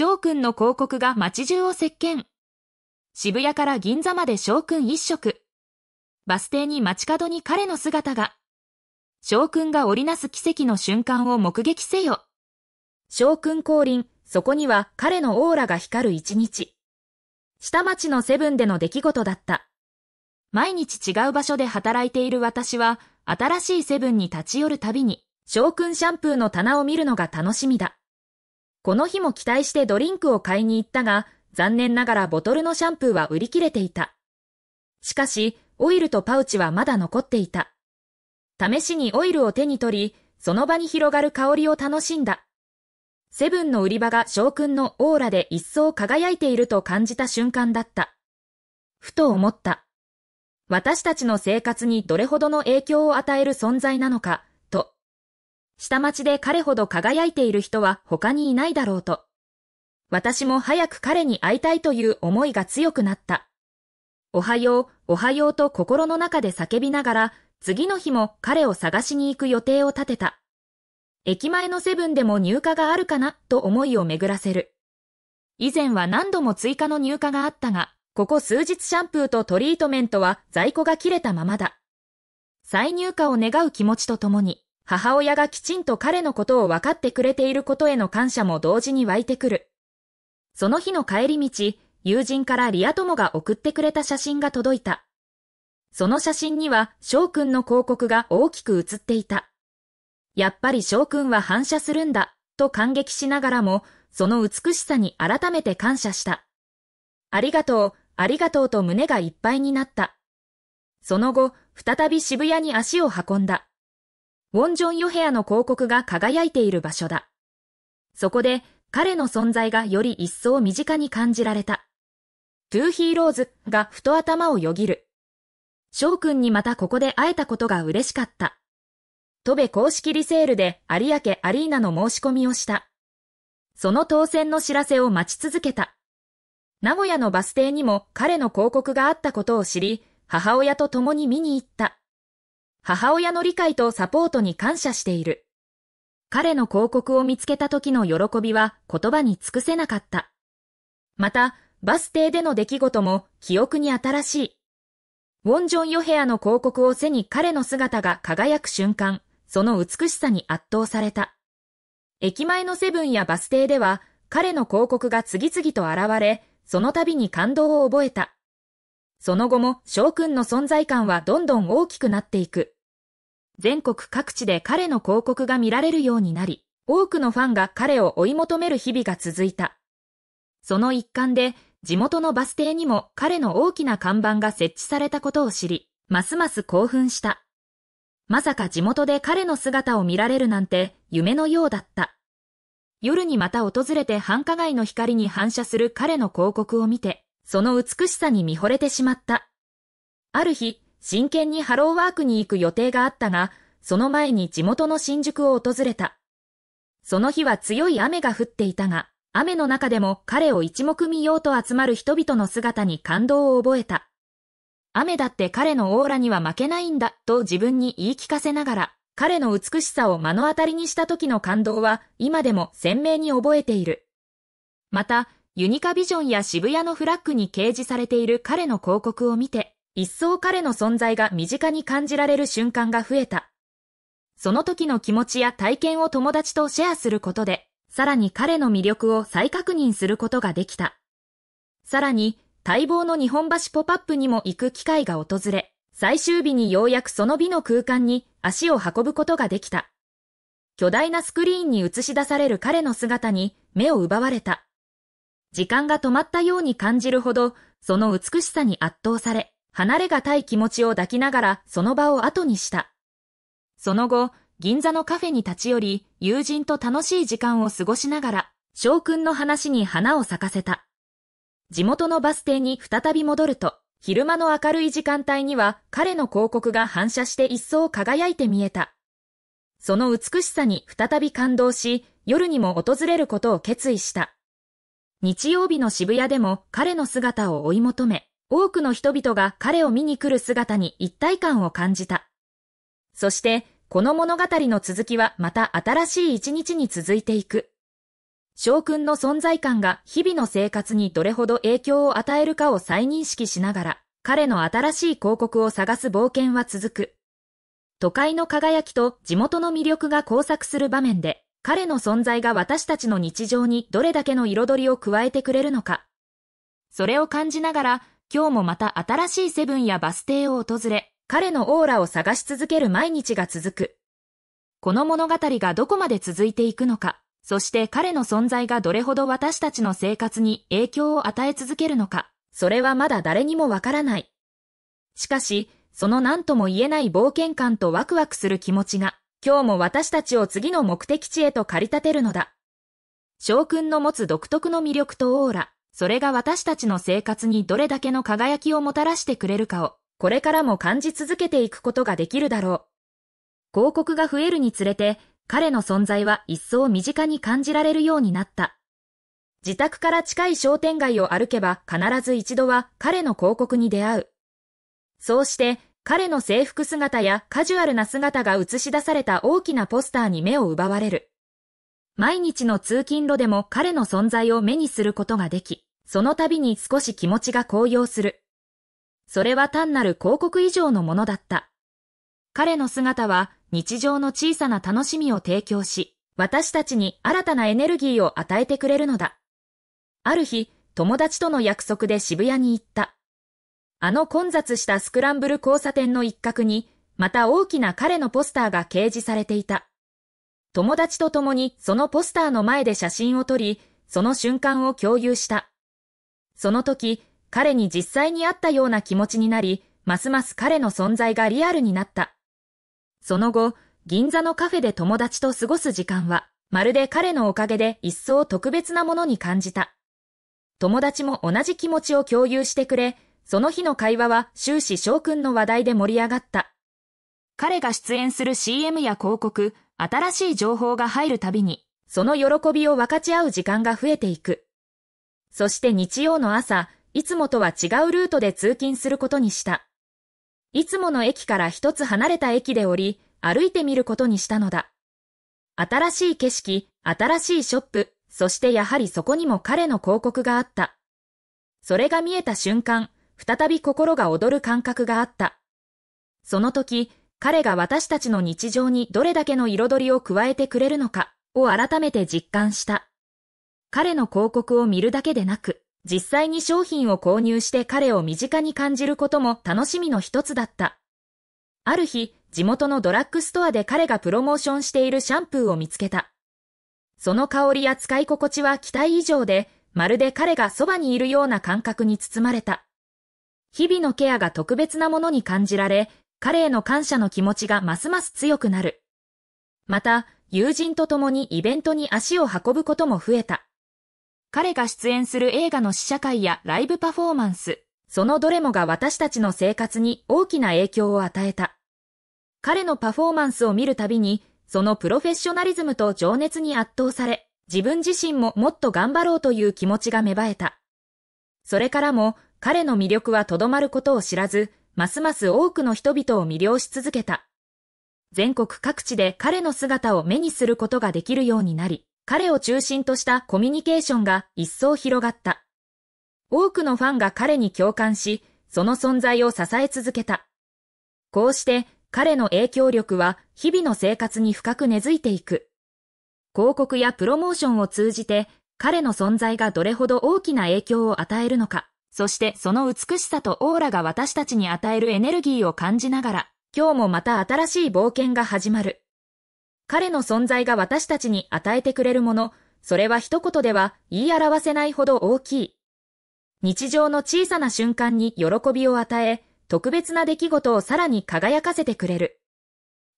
翔くんの広告が街中を席巻。渋谷から銀座まで翔くん一色。バス停に街角に彼の姿が。翔くんが織りなす奇跡の瞬間を目撃せよ。翔くん降臨、そこには彼のオーラが光る一日。下町のセブンでの出来事だった。毎日違う場所で働いている私は、新しいセブンに立ち寄るたびに、将軍シャンプーの棚を見るのが楽しみだ。この日も期待してドリンクを買いに行ったが、残念ながらボトルのシャンプーは売り切れていた。しかし、オイルとパウチはまだ残っていた。試しにオイルを手に取り、その場に広がる香りを楽しんだ。セブンの売り場が将軍のオーラで一層輝いていると感じた瞬間だった。ふと思った。私たちの生活にどれほどの影響を与える存在なのか、下町で彼ほど輝いている人は他にいないだろうと。私も早く彼に会いたいという思いが強くなった。おはよう、おはようと心の中で叫びながら、次の日も彼を探しに行く予定を立てた。駅前のセブンでも入荷があるかなと思いを巡らせる。以前は何度も追加の入荷があったが、ここ数日シャンプーとトリートメントは在庫が切れたままだ。再入荷を願う気持ちとともに、母親がきちんと彼のことを分かってくれていることへの感謝も同時に湧いてくる。その日の帰り道、友人からリア友が送ってくれた写真が届いた。その写真には翔くんの広告が大きく写っていた。やっぱり翔くんは反射するんだ、と感激しながらも、その美しさに改めて感謝した。ありがとう、ありがとうと胸がいっぱいになった。その後、再び渋谷に足を運んだ。ウォンジョン・ヨヘアの広告が輝いている場所だ。そこで彼の存在がより一層身近に感じられた。トゥーヒーローズがふと頭をよぎる。翔くんにまたここで会えたことが嬉しかった。戸部公式リセールで有明アリーナの申し込みをした。その当選の知らせを待ち続けた。名古屋のバス停にも彼の広告があったことを知り、母親と共に見に行った。母親の理解とサポートに感謝している。彼の広告を見つけた時の喜びは言葉に尽くせなかった。また、バス停での出来事も記憶に新しい。ウォンジョン・ヨヘアの広告を背に彼の姿が輝く瞬間、その美しさに圧倒された。駅前のセブンやバス停では彼の広告が次々と現れ、その度に感動を覚えた。その後も将君の存在感はどんどん大きくなっていく。全国各地で彼の広告が見られるようになり、多くのファンが彼を追い求める日々が続いた。その一環で、地元のバス停にも彼の大きな看板が設置されたことを知り、ますます興奮した。まさか地元で彼の姿を見られるなんて夢のようだった。夜にまた訪れて繁華街の光に反射する彼の広告を見て、その美しさに見惚れてしまった。ある日、真剣にハローワークに行く予定があったが、その前に地元の新宿を訪れた。その日は強い雨が降っていたが、雨の中でも彼を一目見ようと集まる人々の姿に感動を覚えた。雨だって彼のオーラには負けないんだと自分に言い聞かせながら、彼の美しさを目の当たりにした時の感動は今でも鮮明に覚えている。また、ユニカビジョンや渋谷のフラッグに掲示されている彼の広告を見て、一層彼の存在が身近に感じられる瞬間が増えた。その時の気持ちや体験を友達とシェアすることで、さらに彼の魅力を再確認することができた。さらに、待望の日本橋ポップアップにも行く機会が訪れ、最終日にようやくその美の空間に足を運ぶことができた。巨大なスクリーンに映し出される彼の姿に目を奪われた。時間が止まったように感じるほど、その美しさに圧倒され、離れがたい気持ちを抱きながらその場を後にした。その後、銀座のカフェに立ち寄り、友人と楽しい時間を過ごしながら、翔くんの話に花を咲かせた。地元のバス停に再び戻ると、昼間の明るい時間帯には彼の広告が反射して一層輝いて見えた。その美しさに再び感動し、夜にも訪れることを決意した。日曜日の渋谷でも彼の姿を追い求め、多くの人々が彼を見に来る姿に一体感を感じた。そして、この物語の続きはまた新しい一日に続いていく。将軍の存在感が日々の生活にどれほど影響を与えるかを再認識しながら、彼の新しい広告を探す冒険は続く。都会の輝きと地元の魅力が交錯する場面で、彼の存在が私たちの日常にどれだけの彩りを加えてくれるのか。それを感じながら、今日もまた新しいセブンやバス停を訪れ、彼のオーラを探し続ける毎日が続く。この物語がどこまで続いていくのか、そして彼の存在がどれほど私たちの生活に影響を与え続けるのか、それはまだ誰にもわからない。しかし、その何とも言えない冒険感とワクワクする気持ちが、今日も私たちを次の目的地へと駆り立てるのだ。将軍の持つ独特の魅力とオーラ、それが私たちの生活にどれだけの輝きをもたらしてくれるかを、これからも感じ続けていくことができるだろう。広告が増えるにつれて、彼の存在は一層身近に感じられるようになった。自宅から近い商店街を歩けば必ず一度は彼の広告に出会う。そうして彼の制服姿やカジュアルな姿が映し出された大きなポスターに目を奪われる。毎日の通勤路でも彼の存在を目にすることができ、その度に少し気持ちが高揚する。それは単なる広告以上のものだった。彼の姿は日常の小さな楽しみを提供し、私たちに新たなエネルギーを与えてくれるのだ。ある日、友達との約束で渋谷に行った。あの混雑したスクランブル交差点の一角に、また大きな彼のポスターが掲示されていた。友達と共にそのポスターの前で写真を撮り、その瞬間を共有した。その時、彼に実際に会ったような気持ちになり、ますます彼の存在がリアルになった。その後、銀座のカフェで友達と過ごす時間は、まるで彼のおかげで一層特別なものに感じた。友達も同じ気持ちを共有してくれ、その日の会話は終始翔くんの話題で盛り上がった。彼が出演する CM や広告、新しい情報が入るたびに、その喜びを分かち合う時間が増えていく。そして日曜の朝、いつもとは違うルートで通勤することにした。いつもの駅から一つ離れた駅で降り、歩いてみることにしたのだ。新しい景色、新しいショップ、そしてやはりそこにも彼の広告があった。それが見えた瞬間、再び心が躍る感覚があった。その時、彼が私たちの日常にどれだけの彩りを加えてくれるのかを改めて実感した。彼の広告を見るだけでなく、実際に商品を購入して彼を身近に感じることも楽しみの一つだった。ある日、地元のドラッグストアで彼がプロモーションしているシャンプーを見つけた。その香りや使い心地は期待以上で、まるで彼がそばにいるような感覚に包まれた。日々のケアが特別なものに感じられ、彼への感謝の気持ちがますます強くなる。また、友人と共にイベントに足を運ぶことも増えた。彼が出演する映画の試写会やライブパフォーマンス、そのどれもが私たちの生活に大きな影響を与えた。彼のパフォーマンスを見るたびに、そのプロフェッショナリズムと情熱に圧倒され、自分自身ももっと頑張ろうという気持ちが芽生えた。それからも彼の魅力はとどまることを知らず、ますます多くの人々を魅了し続けた。全国各地で彼の姿を目にすることができるようになり、彼を中心としたコミュニケーションが一層広がった。多くのファンが彼に共感し、その存在を支え続けた。こうして彼の影響力は日々の生活に深く根付いていく。広告やプロモーションを通じて彼の存在がどれほど大きな影響を与えるのか。そしてその美しさとオーラが私たちに与えるエネルギーを感じながら、今日もまた新しい冒険が始まる。彼の存在が私たちに与えてくれるもの、それは一言では言い表せないほど大きい。日常の小さな瞬間に喜びを与え、特別な出来事をさらに輝かせてくれる。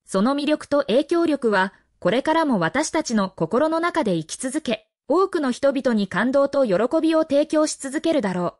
その魅力と影響力は、これからも私たちの心の中で生き続け、多くの人々に感動と喜びを提供し続けるだろう。